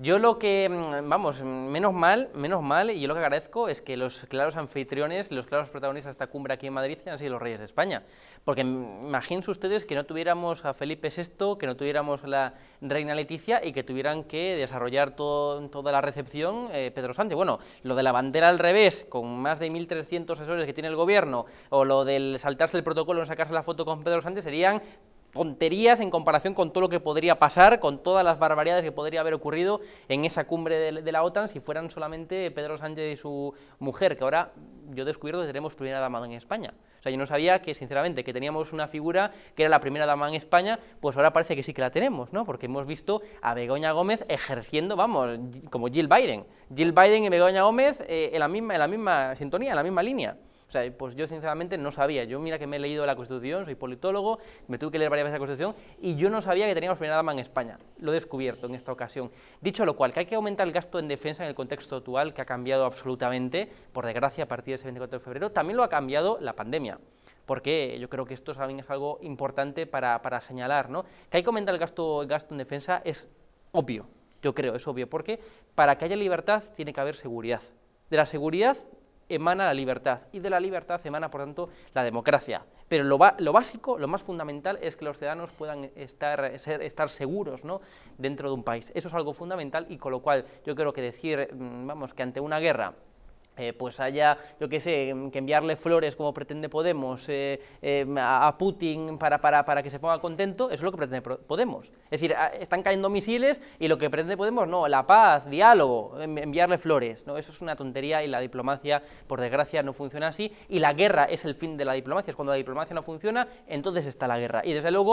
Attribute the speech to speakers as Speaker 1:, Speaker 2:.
Speaker 1: Yo lo que, mm, vamos, menos mal, menos mal, y yo lo que agradezco es que los claros anfitriones, los claros protagonistas de esta cumbre aquí en Madrid sean así los reyes de España. Porque imagínense ustedes que no tuviéramos a Felipe VI, que no tuviéramos a la reina Leticia y que tuvieran que desarrollar toda la recepción eh, Pedro Sánchez. Bueno, lo de la bandera al revés, con más de 1.300 asesores que tiene el gobierno, o lo del saltarse el protocolo, en sacarse la foto con Pedro Sánchez, serían tonterías en comparación con todo lo que podría pasar, con todas las barbaridades que podría haber ocurrido en esa cumbre de, la OTAN si fueran solamente Pedro Sánchez y su mujer, que ahora yo he descubierto que tenemos primera dama en España. O sea, yo no sabía que, sinceramente, que teníamos una figura que era la primera dama en España, pues ahora parece que sí que la tenemos, ¿no? Porque hemos visto a Begoña Gómez ejerciendo, vamos, como Jill Biden. Jill Biden y Begoña Gómez eh, en, la misma, en la misma sintonía, en la misma línea. O sea, pues yo sinceramente no sabía. Yo mira que me he leído la Constitución, soy politólogo, me tuve que leer varias veces la Constitución y yo no sabía que teníamos primera dama en España. Lo he descubierto en esta ocasión. Dicho lo cual, que hay que aumentar el gasto en defensa en el contexto actual que ha cambiado absolutamente, por desgracia, a partir del 24 de febrero, también lo ha cambiado la pandemia porque yo creo que esto también es algo importante para, señalar, ¿no? Que hay que aumentar el gasto, el gasto en defensa es obvio, yo creo, es obvio, porque para que haya libertad tiene que haber seguridad. De la seguridad emana la libertad y de la libertad emana, por tanto, la democracia. Pero lo, lo básico, lo más fundamental es que los ciudadanos puedan estar, ser, estar seguros ¿no? dentro de un país. Eso es algo fundamental y con lo cual yo creo que decir, mm, vamos, que ante una guerra eh, pues haya, yo qué sé, que enviarle flores como pretende Podemos eh, eh, a Putin para, para, que se ponga contento, eso es lo que pretende Podemos. Es decir, ah, están cayendo misiles y lo que pretende Podemos, no, la paz, diálogo, enviarle flores, no, eso es una tontería y la diplomacia, por desgracia, no funciona así y la guerra es el fin de la diplomacia, es cuando la diplomacia no funciona, entonces está la guerra. Y desde luego